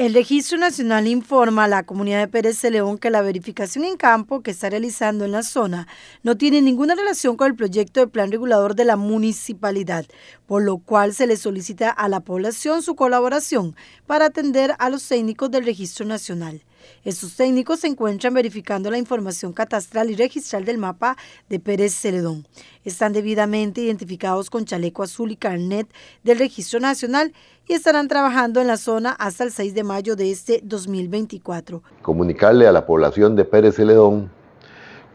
El Registro Nacional informa a la comunidad de Pérez de León que la verificación en campo que está realizando en la zona no tiene ninguna relación con el proyecto de plan regulador de la municipalidad, por lo cual se le solicita a la población su colaboración para atender a los técnicos del Registro Nacional. Estos técnicos se encuentran verificando la información catastral y registral del mapa de Pérez Celedón. Están debidamente identificados con chaleco azul y carnet del Registro Nacional y estarán trabajando en la zona hasta el 6 de mayo de este 2024. Comunicarle a la población de Pérez Celedón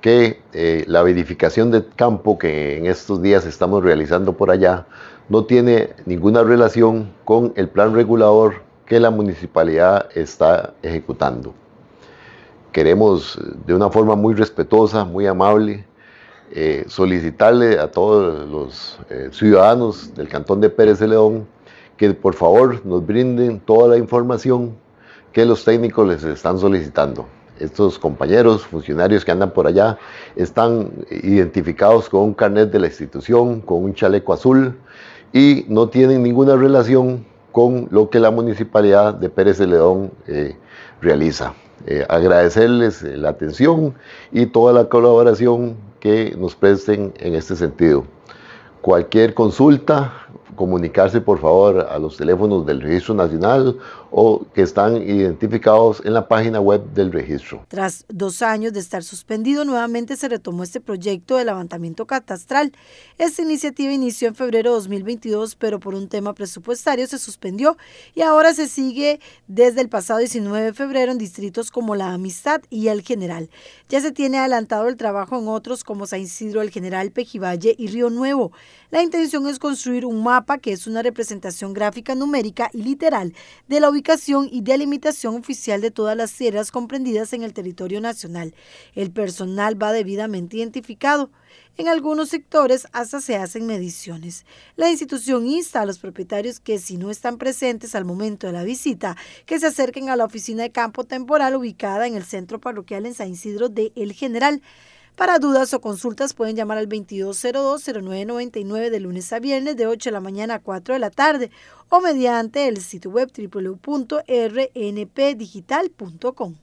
que eh, la verificación de campo que en estos días estamos realizando por allá no tiene ninguna relación con el plan regulador la municipalidad está ejecutando. Queremos de una forma muy respetuosa, muy amable, eh, solicitarle a todos los eh, ciudadanos del Cantón de Pérez de León que por favor nos brinden toda la información que los técnicos les están solicitando. Estos compañeros, funcionarios que andan por allá, están identificados con un carnet de la institución, con un chaleco azul y no tienen ninguna relación con lo que la municipalidad de Pérez de León eh, realiza. Eh, agradecerles eh, la atención y toda la colaboración que nos presten en este sentido. Cualquier consulta, comunicarse por favor a los teléfonos del Registro Nacional o que están identificados en la página web del registro. Tras dos años de estar suspendido, nuevamente se retomó este proyecto de levantamiento catastral. Esta iniciativa inició en febrero de 2022, pero por un tema presupuestario se suspendió y ahora se sigue desde el pasado 19 de febrero en distritos como La Amistad y El General. Ya se tiene adelantado el trabajo en otros como San Isidro, El General, Pejivalle y Río Nuevo. La intención es construir un mapa que es una representación gráfica numérica y literal de la ubicación y delimitación oficial de todas las sierras comprendidas en el territorio nacional. El personal va debidamente identificado. En algunos sectores hasta se hacen mediciones. La institución insta a los propietarios que si no están presentes al momento de la visita, que se acerquen a la oficina de campo temporal ubicada en el centro parroquial en San Isidro de El General. Para dudas o consultas pueden llamar al 2202-0999 de lunes a viernes de 8 de la mañana a 4 de la tarde o mediante el sitio web www.rnpdigital.com.